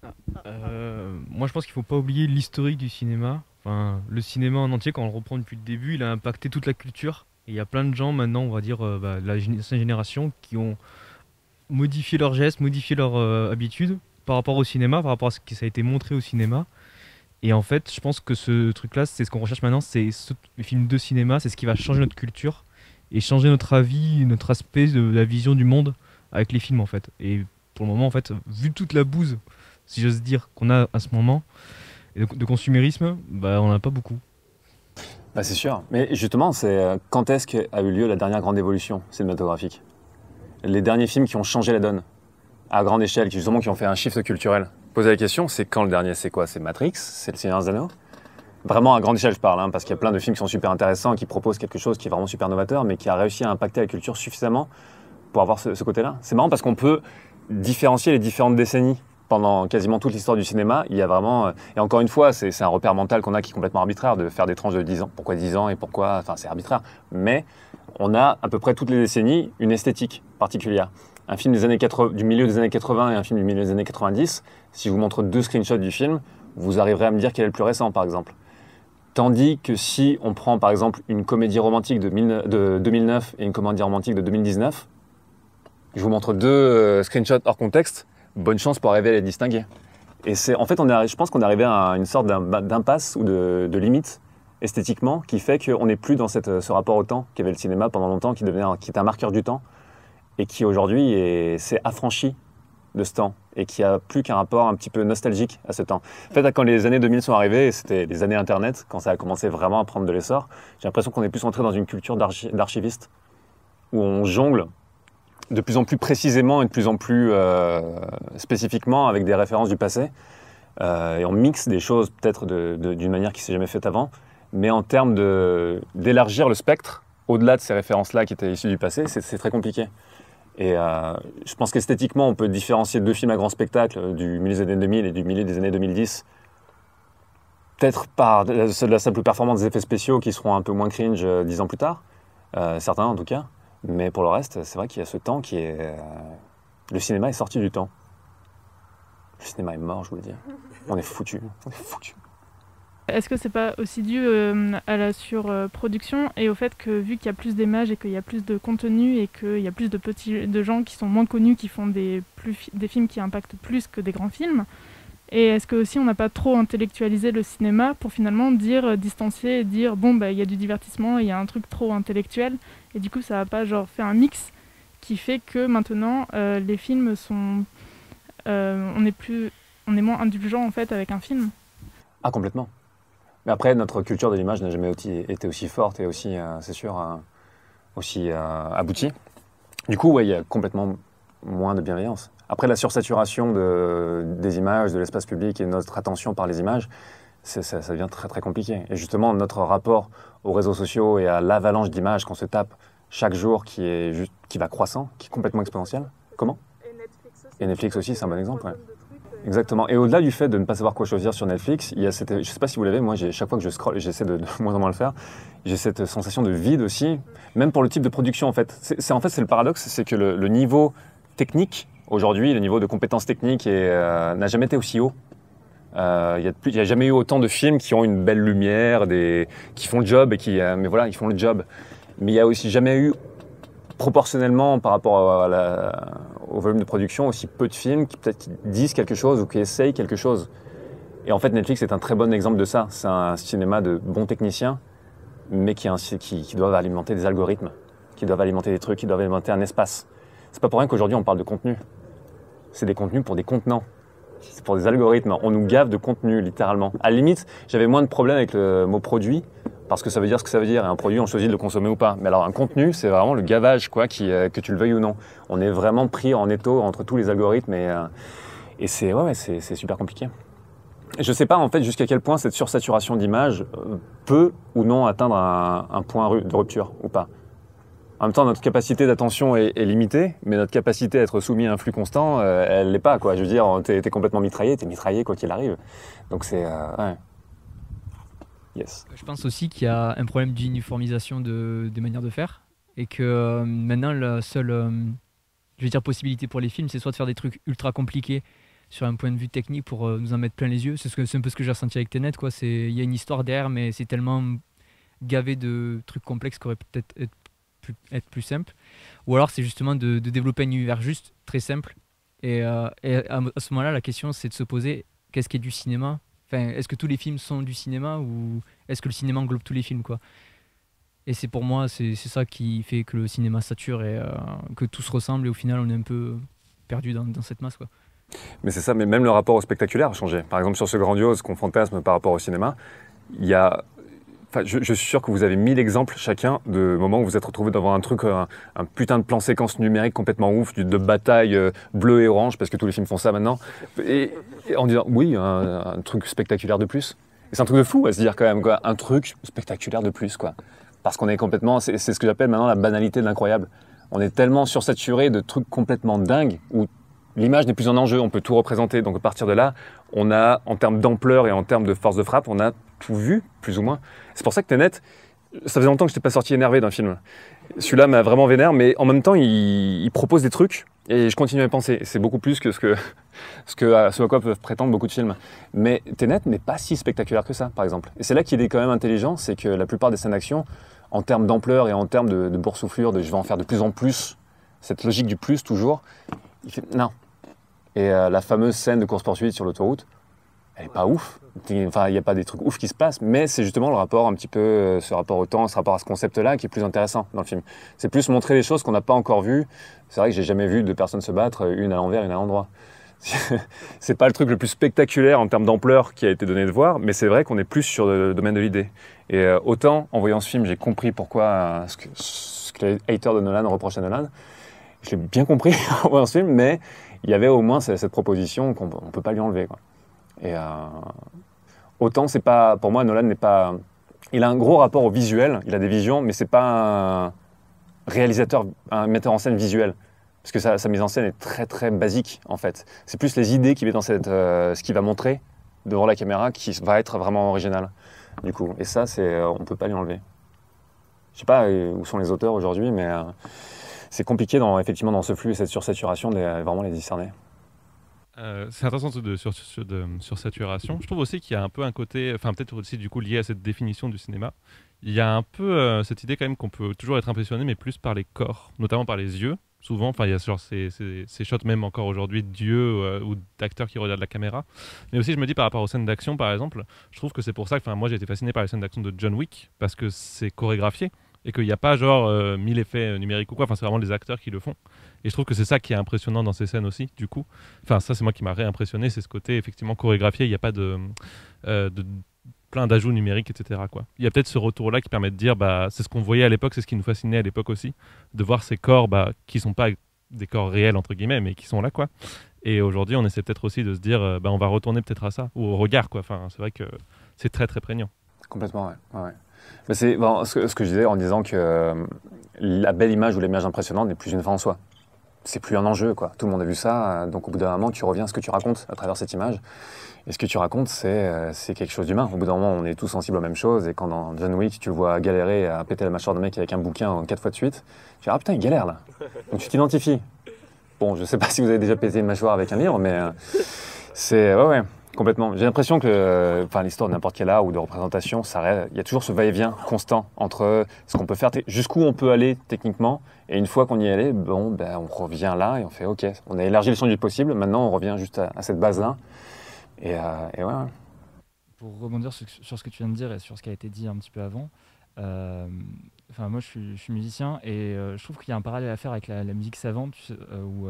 Speaker 3: Ah. Euh, moi, je pense qu'il ne faut pas oublier l'historique du cinéma. Enfin, le cinéma en entier, quand on le reprend depuis le début, il a impacté toute la culture. Et il y a plein de gens maintenant, on va dire, bah, la génération, qui ont modifié leurs gestes, modifié leurs habitudes par rapport au cinéma, par rapport à ce qui ça a été montré au cinéma. Et en fait, je pense que ce truc-là, c'est ce qu'on recherche maintenant, c'est ce, film de cinéma, c'est ce qui va changer notre culture et changer notre avis, notre aspect de la vision du monde avec les films en fait. Et pour le moment, en fait, vu toute la bouse, si j'ose dire, qu'on a à ce moment, de, de, consumérisme, bah, on n'en a pas beaucoup.
Speaker 1: Bah, c'est sûr. Mais justement, c'est euh, quand est-ce qu'a eu lieu la dernière grande évolution cinématographique Les derniers films qui ont changé la donne à grande échelle, qui justement qui ont fait un shift culturel. Poser la question, c'est quand le dernier C'est quoi C'est Matrix C'est Le Seigneur des Anneaux Vraiment à grande échelle, je parle, hein, parce qu'il y a plein de films qui sont super intéressants, qui proposent quelque chose qui est vraiment super novateur, mais qui a réussi à impacter la culture suffisamment pour avoir ce, ce côté-là. C'est marrant parce qu'on peut différencier les différentes décennies pendant quasiment toute l'histoire du cinéma, il y a vraiment. Euh, et encore une fois, c'est un repère mental qu'on a qui est complètement arbitraire de faire des tranches de 10 ans. Pourquoi 10 ans et pourquoi. Enfin, c'est arbitraire. Mais on a à peu près toutes les décennies une esthétique particulière un film des années du milieu des années 80 et un film du milieu des années 90, si je vous montre deux screenshots du film, vous arriverez à me dire quel est le plus récent, par exemple. Tandis que si on prend, par exemple, une comédie romantique de, 2009 et une comédie romantique de 2019, je vous montre deux euh, screenshots hors contexte, bonne chance pour arriver à les distinguer. Et c'est, en fait, je pense qu'on est arrivé à une sorte bah, d'impasse ou de, limite esthétiquement qui fait qu'on n'est plus dans euh, ce rapport au temps qu'avait le cinéma pendant longtemps, qui, devenait, qui est un marqueur du temps et qui aujourd'hui s'est affranchi de ce temps et qui a plus qu'un rapport un petit peu nostalgique à ce temps. En fait, quand les années 2000 sont arrivées, c'était les années Internet, quand ça a commencé vraiment à prendre de l'essor, j'ai l'impression qu'on est plus entré dans une culture d'archiviste, où on jongle de plus en plus précisément et de plus en plus euh, spécifiquement avec des références du passé, euh, et on mixe des choses peut-être d'une manière qui s'est jamais faite avant, mais en termes d'élargir le spectre, au-delà de ces références-là qui étaient issues du passé, c'est très compliqué. Et euh, je pense qu'esthétiquement, on peut différencier deux films à grand spectacle euh, du milieu des années 2000 et du milieu des années 2010. Peut-être par euh, de la simple performance des effets spéciaux qui seront un peu moins cringe dix ans plus tard, certains en tout cas. Mais pour le reste, c'est vrai qu'il y a ce temps qui est. Le cinéma est sorti du temps. Le cinéma est mort, je voulais dire. On est foutu. On est foutu.
Speaker 4: Est-ce que c'est pas aussi dû euh, à la surproduction et au fait que vu qu'il y a plus d'images et qu'il y a plus de contenu et qu'il y a plus de petits de gens qui sont moins connus, qui font des, plus, des films qui impactent plus que des grands films Et est-ce que aussi on n'a pas trop intellectualisé le cinéma pour finalement dire euh, distancier et dire bon bah il y a du divertissement, il y a un truc trop intellectuel et du coup ça n'a pas genre fait un mix qui fait que maintenant euh, les films sont on est plus on est moins indulgent en fait avec un film.
Speaker 1: Ah complètement. Mais après, notre culture de l'image n'a jamais été aussi forte et aussi, euh, c'est sûr, euh, aussi euh, aboutie. Du coup, ouais, il y a complètement moins de bienveillance. Après, la sursaturation de, des images, de l'espace public et notre attention par les images, ça, ça, devient très très compliqué. Et justement, notre rapport aux réseaux sociaux et à l'avalanche d'images qu'on se tape chaque jour qui, est juste, qui va croissant, qui est complètement exponentielle, comment Et Netflix aussi, aussi c'est un bon exemple. Ouais. Exactement. Et au-delà du fait de ne pas savoir quoi choisir sur Netflix, il y a cette, je ne sais pas si vous l'avez, moi, chaque fois que je scroll, j'essaie de, moins en moins le faire, j'ai cette sensation de vide aussi, même pour le type de production en fait. C'est, en fait, c'est le paradoxe, c'est que le, niveau technique, aujourd'hui, le niveau de compétences techniques euh, n'a jamais été aussi haut. Euh, il n'y a, a, jamais eu autant de films qui ont une belle lumière, des, qui font le job, et qui, euh, mais voilà, ils font le job. Mais il n'y a aussi jamais eu proportionnellement par rapport au volume de production, aussi peu de films qui peut-être disent quelque chose ou qui essayent quelque chose. Et en fait, Netflix est un très bon exemple de ça. C'est un cinéma de bons techniciens, mais qui, qui, qui, doivent alimenter des algorithmes, qui doivent alimenter des trucs, qui doivent alimenter un espace. C'est pas pour rien qu'aujourd'hui on parle de contenu. C'est des contenus pour des contenants. C'est pour des algorithmes. On nous gave de contenu, littéralement. À la limite, j'avais moins de problèmes avec le mot produit parce que ça veut dire ce que ça veut dire. Et un produit, on choisit de le consommer ou pas. Mais alors, un contenu, c'est vraiment le gavage, quoi, euh, que tu le veuilles ou non. On est vraiment pris en étau entre tous les algorithmes et, euh, c'est ouais, super compliqué. Je ne sais pas en fait jusqu'à quel point cette sursaturation d'image euh, peut ou non atteindre un, point de rupture ou pas. En même temps, notre capacité d'attention est, limitée, mais notre capacité à être soumis à un flux constant, elle l'est pas. Quoi. Je veux dire, tu es complètement mitraillé, es mitraillé quoi qu'il arrive. Donc c'est... Ouais.
Speaker 4: Je pense aussi qu'il y a un problème d'uniformisation de, des manières de faire et que euh, maintenant la seule euh, je vais dire possibilité pour les films c'est soit de faire des trucs ultra compliqués sur un point de vue technique pour euh, nous en mettre plein les yeux c'est ce un peu ce que j'ai ressenti avec Tenet quoi c'est il y a une histoire derrière mais c'est tellement gavé de trucs complexes qu'aurait peut-être être plus, être plus simple ou alors c'est justement de, développer un univers juste très simple et, à, à ce moment-là la question c'est de se poser qu'est-ce qui est du cinéma Enfin, est-ce que tous les films sont du cinéma ou est-ce que le cinéma englobe tous les films quoi Et c'est pour moi, c'est ça qui fait que le cinéma sature et euh, que tout se ressemble et au final on est un peu perdu dans, cette masse quoi.
Speaker 1: Mais c'est ça, mais même le rapport au spectaculaire a changé. Par exemple, sur ce grandiose qu'on fantasme par rapport au cinéma, il y a Enfin, je, suis sûr que vous avez mille exemples chacun de moments où vous êtes retrouvé devant un truc, un, putain de plan séquence numérique complètement ouf, de, de bataille euh, bleu et orange, parce que tous les films font ça maintenant, et, en disant oui, un, truc spectaculaire de plus. c'est un truc de fou à se dire quand même, quoi, un truc spectaculaire de plus, quoi. Parce qu'on est complètement, c'est ce que j'appelle maintenant la banalité de l'incroyable. On est tellement sursaturé de trucs complètement dingues où l'image n'est plus en enjeu, on peut tout représenter. Donc à partir de là, on a, en termes d'ampleur et en termes de force de frappe, on a tout vu, plus ou moins. C'est pour ça que Tenet, ça faisait longtemps que je n'étais pas sorti énervé d'un film. Celui-là m'a vraiment vénère, mais en même temps, il, propose des trucs et je continue à penser. C'est beaucoup plus que ce, que, <laughs> ce que euh, à quoi peuvent prétendre beaucoup de films. Mais Tenet n'est pas si spectaculaire que ça, par exemple. Et c'est là qu'il est quand même intelligent, c'est que la plupart des scènes d'action, en termes d'ampleur et en termes de, de boursouflure, de je vais en faire de plus en plus, cette logique du plus toujours, il fait non. Et euh, la fameuse scène de course-poursuite sur l'autoroute, elle n'est pas ouf. Enfin, il n'y a pas des trucs ouf qui se passent, mais c'est justement le rapport un petit peu, euh, ce rapport au temps, ce rapport à ce concept-là qui est plus intéressant dans le film. C'est plus montrer les choses qu'on n'a pas encore vues. C'est vrai que j'ai jamais vu deux personnes se battre, euh, une à l'envers, une à l'endroit. <laughs> c'est pas le truc le plus spectaculaire en termes d'ampleur qui a été donné de voir, mais c'est vrai qu'on est plus sur le domaine de l'idée. Et euh, autant, en voyant ce film, j'ai compris pourquoi ce, que, ce les haters de Nolan reprochent à Nolan. Je l'ai bien compris <laughs> en voyant ce film, mais il y avait au moins cette proposition qu'on ne peut pas lui enlever. Quoi. Et euh, autant c'est pas, pour moi, Nolan n'est pas, il a un gros rapport au visuel, il a des visions, mais c'est pas un réalisateur, un metteur en scène visuel. Parce que sa, mise en scène est très très basique en fait. C'est plus les idées qu'il met dans cette, euh, ce qu'il va montrer devant la caméra qui va être vraiment original. Du coup, et ça, c'est, euh, on peut pas lui enlever. Je sais pas où sont les auteurs aujourd'hui, mais c'est compliqué dans, effectivement dans ce flux et cette sursaturation de vraiment les discerner. Euh, c'est intéressant de, sur, de, sur, saturation. Je trouve aussi qu'il y a un peu un côté, enfin peut-être aussi du coup lié à cette définition du cinéma, il y a un peu euh, cette idée quand même qu'on peut toujours être impressionné, mais plus par les corps, notamment par les yeux. Souvent, enfin il y a genre ces, ces, shots même encore aujourd'hui d'yeux euh, ou d'acteurs qui regardent la caméra. Mais aussi je me dis par rapport aux scènes d'action par exemple, je trouve que c'est pour ça que moi j'ai été fasciné par les scènes d'action de John Wick parce que c'est chorégraphié et qu'il n'y a pas genre euh, mille effets euh, numériques ou quoi. Enfin, c'est vraiment les acteurs qui le font. Et je trouve que c'est ça qui est impressionnant dans ces scènes aussi, du coup. Enfin, ça, c'est moi qui m'a réimpressionné, c'est ce côté effectivement chorégraphié. Il n'y a pas euh, de, plein d'ajouts numériques, etc. Quoi. Il y a peut-être ce retour-là qui permet de dire, bah, c'est ce qu'on voyait à l'époque, c'est ce qui nous fascinait à l'époque aussi, de voir ces corps bah, qui sont pas des corps réels entre guillemets, mais qui sont là, quoi. Et aujourd'hui, on essaie peut-être aussi de se dire, bah, on va retourner peut-être à ça ou au regard, quoi. Enfin, c'est vrai que c'est très très prégnant. Complètement, ouais. ouais. Mais c'est ce, que je disais en disant que euh, la belle image ou l'image impressionnante n'est plus une fin en soi. C'est plus un enjeu, quoi. Tout le monde a vu ça, euh, donc au bout d'un moment, tu reviens à ce que tu racontes à travers cette image. Et ce que tu racontes, euh, c'est quelque chose d'humain. Au bout d'un moment, on est tous sensibles aux mêmes choses. Et quand dans John Wick, tu le vois galérer à péter la mâchoire de mec avec un bouquin quatre fois de suite, tu dis Ah putain, il galère là Donc tu t'identifies. Bon, je sais pas si vous avez déjà pété une mâchoire avec un livre, mais c'est. Ouais, ouais. Complètement. J'ai l'impression que euh, enfin, l'histoire de n'importe quel art ou de représentation, il y a toujours ce va-et-vient constant entre ce qu'on peut faire, jusqu'où on peut aller techniquement, et une fois qu'on y est allé, bon, ben, on revient là et on fait OK, on a élargi le champ du possible, maintenant on revient juste à, cette base-là. Et, euh, ouais,
Speaker 4: Pour rebondir sur, ce que tu viens de dire et sur ce qui a été dit un petit peu avant, euh, moi je suis, musicien et euh, je trouve qu'il y a un parallèle à faire avec la, musique savante ou.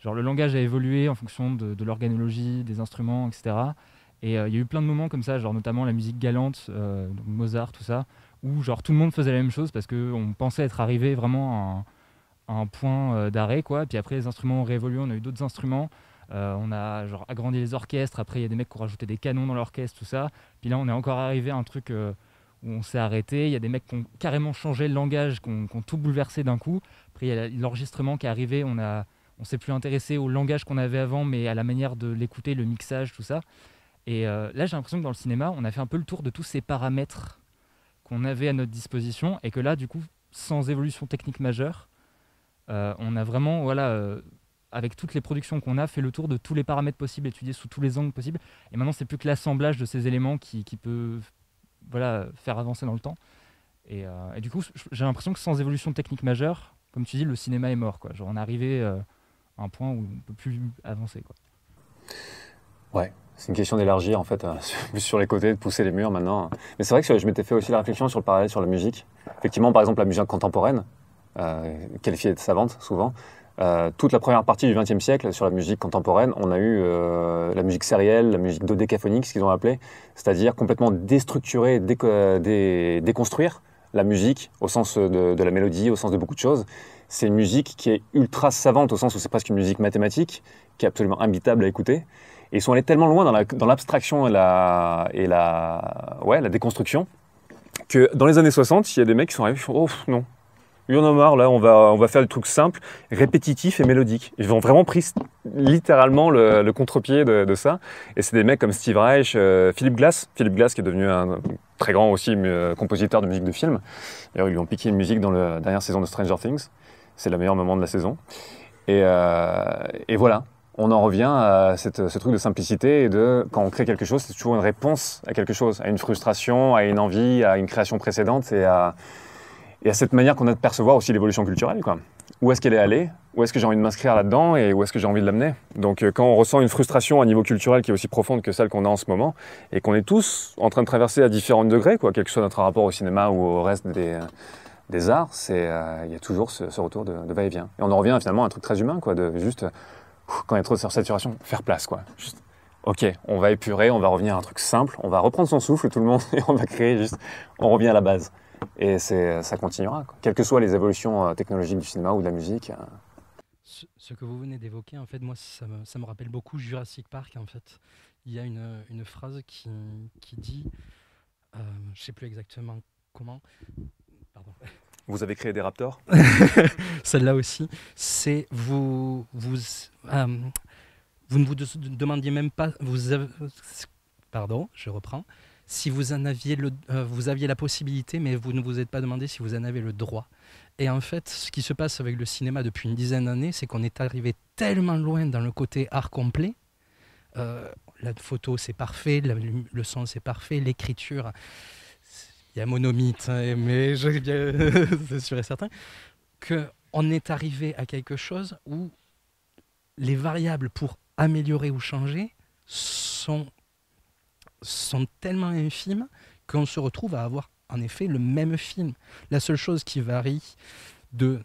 Speaker 4: Genre le langage a évolué en fonction de, l'organologie, des instruments, etc. Et euh, il y a eu plein de moments comme ça, genre notamment la musique galante, euh, Mozart, tout ça, où genre tout le monde faisait la même chose parce qu'on pensait être arrivé vraiment à un, point euh, d'arrêt, quoi. puis après, les instruments ont réévolué, on a eu d'autres instruments, on a genre agrandi les orchestres, après il y a des mecs qui ont rajouté des canons dans l'orchestre, tout ça. Puis là, on est encore arrivé à un truc où on s'est arrêté, il y a des mecs qui ont carrément changé le langage, qui ont, qui ont tout bouleversé d'un coup. Après, il y a l'enregistrement qui est arrivé, on a on s'est plus intéressé au langage qu'on avait avant, mais à la manière de l'écouter, le mixage, tout ça. Et euh, là, j'ai l'impression que dans le cinéma, on a fait un peu le tour de tous ces paramètres qu'on avait à notre disposition, et que là, du coup, sans évolution technique majeure, euh, on a vraiment, voilà, euh, avec toutes les productions qu'on a, fait le tour de tous les paramètres possibles, étudiés sous tous les angles possibles. Et maintenant, c'est plus que l'assemblage de ces éléments qui, peut, voilà, faire avancer dans le temps. Et, du coup, j'ai l'impression que sans évolution technique majeure, comme tu dis, le cinéma est mort. Quoi. on est un point où on ne peut plus
Speaker 1: avancer. Quoi. Ouais, c'est une question d'élargir en fait, euh, <laughs> sur les côtés, de pousser les murs maintenant. Mais c'est vrai que je m'étais fait aussi la réflexion sur le parallèle sur la musique. Effectivement, par exemple, la musique contemporaine, euh, qualifiée de savante souvent, euh, toute la première partie du XXe siècle sur la musique contemporaine, on a eu la musique sérielle, la musique dodécaphonique, ce qu'ils ont appelé, c'est-à-dire complètement déstructurer, déconstruire la musique au sens de, la mélodie, au sens de beaucoup de choses, c'est une musique qui est ultra savante au sens où c'est presque une musique mathématique, qui est absolument imbitable à écouter. Et ils sont allés tellement loin dans l'abstraction et, la, et la, ouais, la déconstruction que dans les années 60, il y a des mecs qui sont arrivés, Oh non, il en a marre, là, on va, on va faire du truc simple, répétitif et mélodique. Ils ont vraiment pris littéralement le, contre-pied de, ça. Et c'est des mecs comme Steve Reich, euh, Philip Philippe Glass, philip Glass qui est devenu un très grand aussi euh, compositeur de musique de film. D'ailleurs, ils lui ont piqué une musique dans la dernière saison de Stranger Things c'est le meilleur moment de la saison. Et, euh, voilà, on en revient à ce truc de simplicité et de quand on crée quelque chose, c'est toujours une réponse à quelque chose, à une frustration, à une envie, à une création précédente et à, cette manière qu'on a de percevoir aussi l'évolution culturelle. Quoi. Où est-ce qu'elle est allée Où est-ce que j'ai envie de m'inscrire là-dedans et où est-ce que j'ai envie de l'amener Donc euh, quand on ressent une frustration à niveau culturel qui est aussi profonde que celle qu'on a en ce moment et qu'on est tous en train de traverser à différents degrés, quoi, quel que soit notre rapport au cinéma ou au reste des des arts, c'est euh, il y a toujours ce, retour de, va-et-vient. Et on en revient finalement à un truc très humain, quoi, de juste euh, quand il y a trop de saturation, faire place, quoi. ok, on va épurer, on va revenir à un truc simple, on va reprendre son souffle, tout le monde, <laughs> et on va créer juste, on revient à la base. Et c'est euh, ça continuera, quelles que soient les évolutions technologiques du cinéma ou de la musique.
Speaker 2: Ce, que vous venez d'évoquer, en fait, moi, ça me, ça me, rappelle beaucoup Jurassic Park. En fait, il y a une, une phrase qui, qui dit, je je sais plus exactement comment,
Speaker 1: vous avez créé des raptors <laughs>
Speaker 2: Celle-là aussi. C'est vous, vous, euh, vous ne vous demandiez même pas. Vous, pardon, je reprends. Si vous en aviez le, euh, vous aviez la possibilité, mais vous ne vous êtes pas demandé si vous en avez le droit. Et en fait, ce qui se passe avec le cinéma depuis une dizaine d'années, c'est qu'on est arrivé tellement loin dans le côté art complet. Euh, la photo, c'est parfait, le son, c'est parfait, l'écriture il y Monomythe, hein, mais <laughs> c'est sûr et certain, qu'on est arrivé à quelque chose où les variables pour améliorer ou changer sont, sont tellement infimes qu'on se retrouve à avoir en effet le même film. La seule chose qui varie de,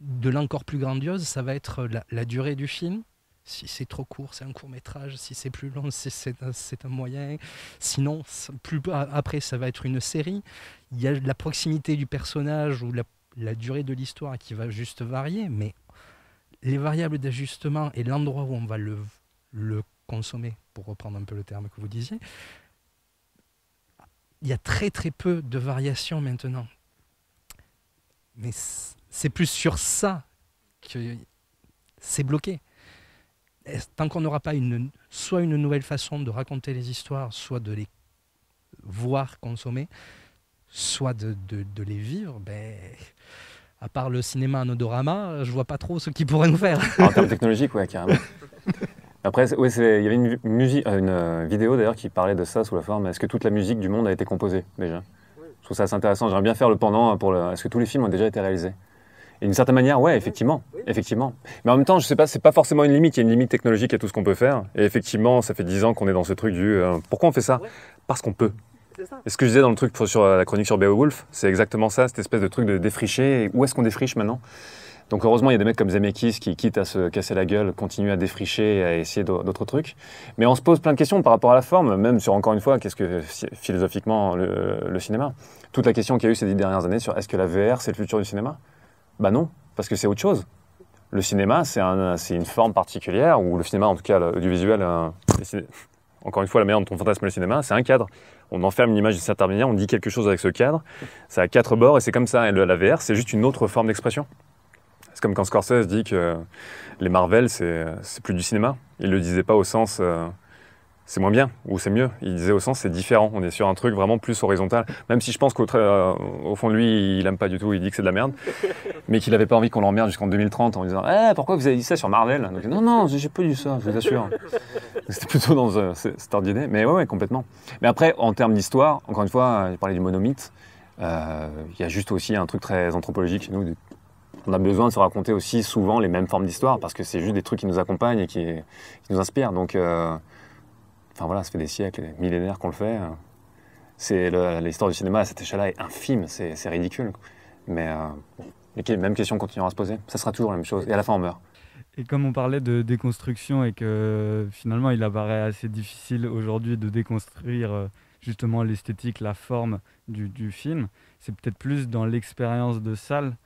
Speaker 2: de l'encore plus grandiose, ça va être la durée du film, si c'est trop court, c'est un court métrage. Si c'est plus long, c'est un, moyen. Sinon, plus après, ça va être une série. Il y a la proximité du personnage ou la, durée de l'histoire qui va juste varier, mais les variables d'ajustement et l'endroit où on va le, le consommer, pour reprendre un peu le terme que vous disiez, il y a très très peu de variations maintenant. Mais c'est plus sur ça que c'est bloqué tant qu'on n'aura pas une, soit une nouvelle façon de raconter les histoires, soit de les voir consommer, soit de, les vivre, ben, à part le cinéma anodorama, je vois pas trop ce qu'ils pourraient nous faire. en
Speaker 1: termes technologiques, ouais, carrément. Après, il y avait une, musique, euh, une euh, vidéo d'ailleurs qui parlait de ça sous la forme est-ce que toute la musique du monde a été composée déjà Je trouve ça assez intéressant. J'aimerais bien faire le pendant euh, pour Est-ce que tous les films ont déjà été réalisés et d'une certaine manière, ouais, effectivement, effectivement. Mais en même temps, je sais pas, c'est pas forcément une limite. Il y a une limite technologique à tout ce qu'on peut faire. Et effectivement, ça fait dix ans qu'on est dans ce truc du euh, pourquoi on fait ça Parce qu'on peut. Et ce que je disais dans le truc sur euh, la chronique sur Beowulf, c'est exactement ça, cette espèce de truc de défricher. où est-ce qu'on défriche maintenant Donc heureusement, il y a des mecs comme Zemeckis qui, quitte à se casser la gueule, continuent à défricher et à essayer d'autres trucs. Mais on se pose plein de questions par rapport à la forme, même sur encore une fois, qu'est-ce que philosophiquement le, le cinéma Toute la question qu'il y a eu ces dix dernières années sur est-ce que la VR c'est le futur du cinéma bah non, parce que c'est autre chose. Le cinéma, c'est un, une forme particulière, ou le cinéma, en tout cas l'audiovisuel, visuel, euh, encore une fois, la manière dont on fantasme le cinéma, c'est un cadre. On enferme une l'image d'une certaine manière, on dit quelque chose avec ce cadre, ça a quatre bords et c'est comme ça. Et la VR, c'est juste une autre forme d'expression. C'est comme quand Scorsese dit que les Marvel, c'est plus du cinéma. Il ne le disait pas au sens. Euh, c'est moins bien ou c'est mieux. Il disait au sens c'est différent. On est sur un truc vraiment plus horizontal. Même si je pense qu'au euh, fond de lui, il aime pas du tout, il dit que c'est de la merde, <laughs> mais qu'il n'avait pas envie qu'on l'emmerde jusqu'en 2030 en disant eh, pourquoi vous avez dit ça sur Marvel Donc, Non, non, j'ai pas dit ça, je vous assure. <laughs> C'était plutôt dans euh, cet cette ordre Mais ouais, ouais, complètement. Mais après, en termes d'histoire, encore une fois, j'ai parlé du monomythe. Euh, il y a juste aussi un truc très anthropologique chez nous. On a besoin de se raconter aussi souvent les mêmes formes d'histoire parce que c'est juste des trucs qui nous accompagnent et qui, nous inspirent. Donc. Enfin voilà, ça fait des siècles, des millénaires qu'on le fait. Hein. C'est l'histoire du cinéma à cette échelle-là est infime, c'est ridicule. Mais les euh, mêmes questions continueront à se poser. Ça sera toujours la même chose. Et à la fin, on meurt.
Speaker 3: Et comme on parlait de déconstruction et que finalement, il apparaît assez difficile aujourd'hui de déconstruire euh, justement l'esthétique, la forme du film, c'est peut-être plus dans l'expérience de salle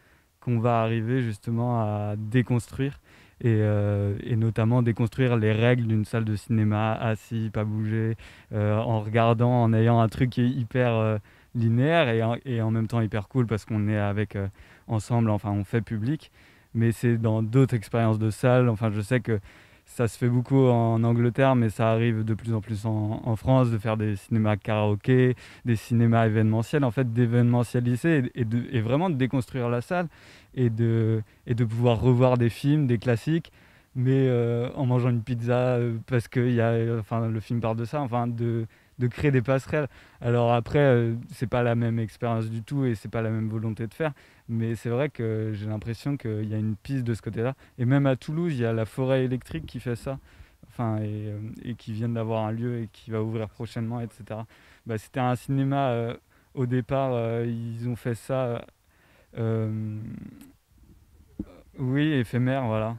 Speaker 3: qu'on va arriver justement à déconstruire euh, et, notamment déconstruire les règles d'une salle de cinéma, assis, pas bouger, euh, en regardant, en ayant un truc qui est hyper euh, linéaire et en, même temps hyper cool parce qu'on est avec ensemble, enfin on fait public, mais c'est dans d'autres expériences de salle, enfin je sais que ça se fait beaucoup en Angleterre, mais ça arrive de plus en plus en, France de faire des cinémas karaoké, des cinémas événementiels, en fait d'événementialiser et vraiment de déconstruire la salle et de, et de pouvoir revoir des films, des classiques, mais euh, en mangeant une pizza euh, parce que y a, enfin, le film parle de ça, enfin, de, de créer des passerelles. Alors après, euh, c'est pas la même expérience du tout et c'est pas la même volonté de faire, mais c'est vrai que j'ai l'impression qu'il y a une piste de ce côté-là. Et même à Toulouse, il y a la forêt électrique qui fait ça. Enfin, et, qui vient d'avoir un lieu et qui va ouvrir prochainement, etc. Bah, C'était un cinéma au départ, ils ont fait ça euh, oui, éphémère, voilà.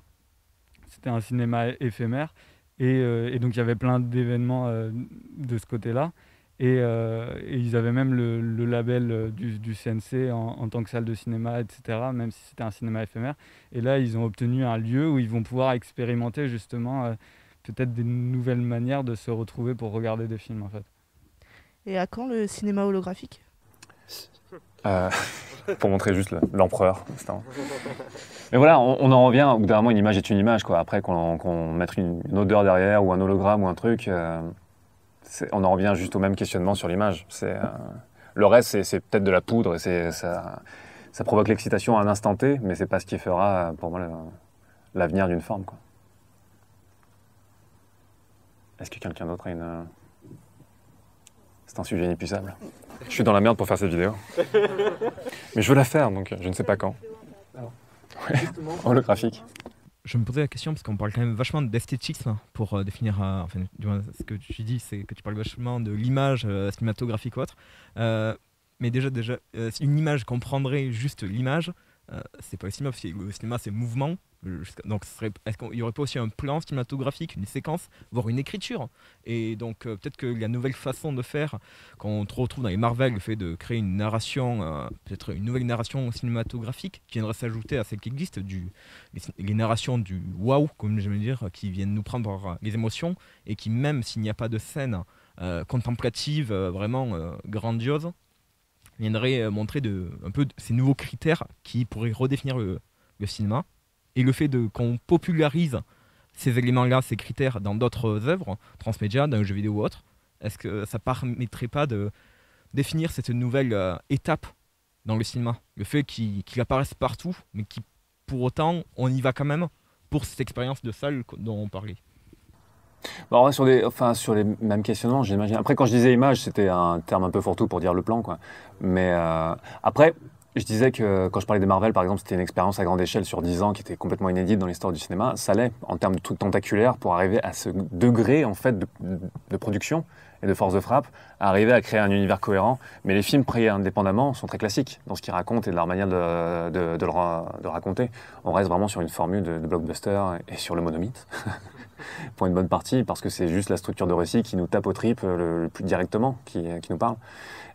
Speaker 3: C'était un cinéma éphémère. Et, euh, donc il y avait plein d'événements euh, de ce côté-là. Et, ils avaient même le, label du, CNC en, tant que salle de cinéma, etc., même si c'était un cinéma éphémère. Et là, ils ont obtenu un lieu où ils vont pouvoir expérimenter justement peut-être des nouvelles manières de se retrouver pour regarder des films, en fait.
Speaker 4: Et à quand
Speaker 5: le cinéma holographique
Speaker 1: euh, <laughs> pour montrer juste l'empereur. mais voilà, on, en revient, au bout d'un moment, une image est une image. Après, qu'on mette une, odeur derrière ou un hologramme ou un truc, euh, on en revient juste au même questionnement sur l'image. Euh, le reste, c'est peut-être de la poudre et ça, ça provoque l'excitation à un instant T, mais c'est pas ce qui fera, pour moi, l'avenir d'une forme. Est-ce que quelqu'un d'autre a une... C'est un sujet inépuisable. Je suis dans la merde pour faire cette vidéo. Mais je veux la faire, donc je ne sais pas quand. <laughs>
Speaker 4: Oh, le
Speaker 1: holographique.
Speaker 5: Je me posais la question parce qu'on parle quand même vachement d'esthétisme pour euh, définir, euh, enfin, du moins, ce que tu dis, c'est que tu parles vachement de l'image euh, cinématographique ou autre. mais déjà, déjà, une image qu'on juste l'image, euh, c'est pas le cinéma, parce le cinéma c'est mouvement. Euh, donc, est-ce qu'il n'y aurait pas aussi un plan cinématographique, une séquence, voire une écriture Et donc, euh, peut-être que la nouvelle façon de faire, quand on retrouve dans les Marvel, le fait de créer une narration, peut-être une nouvelle narration cinématographique qui viendrait s'ajouter à celle qui existe, du, les, narrations du wow, comme j'aime dire, qui viennent nous prendre les émotions et qui, même s'il n'y a pas de scène contemplative vraiment grandiose, viendrait euh, montrer un peu ces nouveaux critères qui pourraient redéfinir le, cinéma. Et le fait qu'on popularise ces éléments-là, ces critères dans d'autres œuvres, transmédia, dans le jeu vidéo ou autre, est-ce que ça ne permettrait pas de définir cette nouvelle euh, étape dans le cinéma Le fait qu'il apparaisse partout, mais qui pour autant, on y va quand même pour cette expérience de salle dont on parlait.
Speaker 1: Bah, sur, enfin, sur les mêmes questionnements, j'imagine. Après, quand je disais image, c'était un terme un peu fourre-tout pour dire le plan. Quoi. Mais euh, après, je disais que quand je parlais de Marvel, par exemple, c'était une expérience à grande échelle sur 10 ans qui était complètement inédite dans l'histoire du cinéma. Ça l'est en termes de tentaculaire tentaculaires pour arriver à ce degré en fait de, production et de force de frappe, arriver à créer un univers cohérent. Mais les films pris indépendamment sont très classiques dans ce qu'ils racontent et dans leur manière de, de, le, de, raconter. On reste vraiment sur une formule de, blockbuster et sur le monomythe. <laughs> pour une bonne partie, parce que c'est juste la structure de récit qui nous tape aux tripes euh, le, plus directement, qui, euh, nous parle.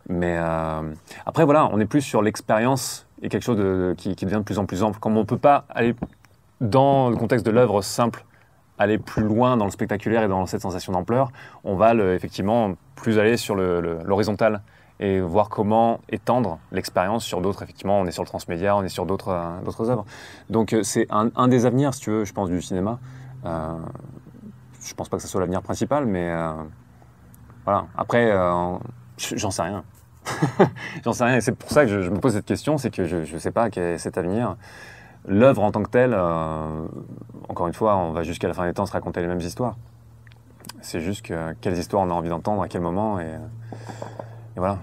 Speaker 1: Mais euh, après, voilà, on est plus sur l'expérience et quelque chose qui, devient de plus en plus ample. Comme on ne peut pas aller dans le contexte de l'œuvre simple, aller plus loin dans le spectaculaire et dans cette sensation d'ampleur, on va effectivement plus aller sur l'horizontal et voir comment étendre l'expérience sur d'autres. Effectivement, on est sur le transmédia, on est sur d'autres œuvres. Donc c'est un, des avenirs, si tu veux, je pense, du cinéma. Euh, je pense pas que ça soit l'avenir principal, mais euh, voilà. Après, euh, j'en sais rien. <laughs> j'en sais rien. Et c'est pour ça que je, me pose cette question, c'est que je ne sais pas quel est cet avenir. L'œuvre en tant que telle, euh, encore une fois, on va jusqu'à la fin des temps se raconter les mêmes histoires. C'est juste que, quelles histoires on a envie d'entendre, à quel moment, et, et voilà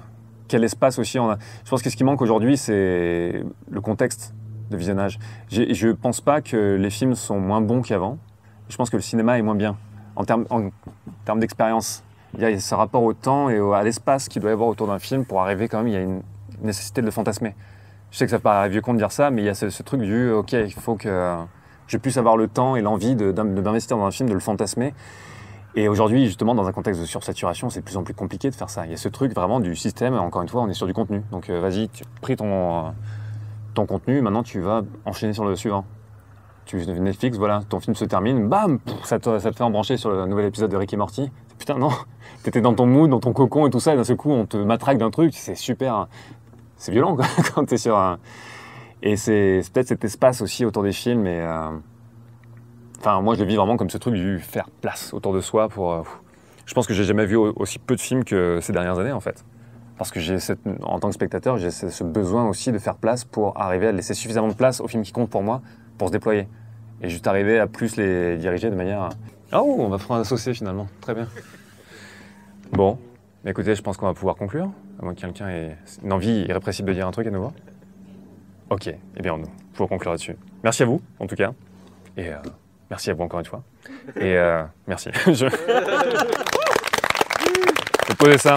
Speaker 1: quel espace aussi on a. Je pense que ce qui manque aujourd'hui, c'est le contexte de visionnage. Je ne pense pas que les films sont moins bons qu'avant. Je pense que le cinéma est moins bien en termes, d'expérience. Il y a ce rapport au temps et à l'espace qu'il doit y avoir autour d'un film pour arriver quand même, il y a une nécessité de le fantasmer. Je sais que ça paraît vieux con de dire ça, mais il y a ce, truc du ok, il faut que je puisse avoir le temps et l'envie de, dans un film, de le fantasmer. Et aujourd'hui, justement, dans un contexte de sursaturation, c'est de plus en plus compliqué de faire ça. Il y a ce truc vraiment du système, encore une fois, on est sur du contenu. Donc euh, vas-y, tu pris ton, euh, ton contenu, maintenant tu vas enchaîner sur le suivant tu Netflix, voilà, ton film se termine, bam, ça, te, fait embrancher sur le nouvel épisode de Ricky Morty. Putain, non, <laughs> t'étais dans ton mood, dans ton cocon et tout ça, et d'un seul coup, on te matraque d'un truc, c'est super. C'est violent <laughs> quand t'es sur un. Et c'est peut-être cet espace aussi autour des films. Et, euh, Enfin, moi, je le vis vraiment comme ce truc du faire place autour de soi pour. Euh, je pense que j'ai jamais vu aussi peu de films que ces dernières années, en fait. Parce que j'ai en tant que spectateur, j'ai ce besoin aussi de faire place pour arriver à laisser suffisamment de place aux films qui comptent pour moi, pour se déployer. Et juste arriver à plus les diriger de manière. Ah, oh, on va prendre un associé finalement. Très bien. Bon, écoutez, je pense qu'on va pouvoir conclure. À que quelqu'un ait une envie irrépressible de dire un truc à nouveau. Ok, eh bien, nous peut conclure là-dessus. Merci à vous, en tout cas. Et euh, merci à vous encore une fois. Et euh, merci. <laughs> je...
Speaker 2: <laughs>
Speaker 1: je poser ça.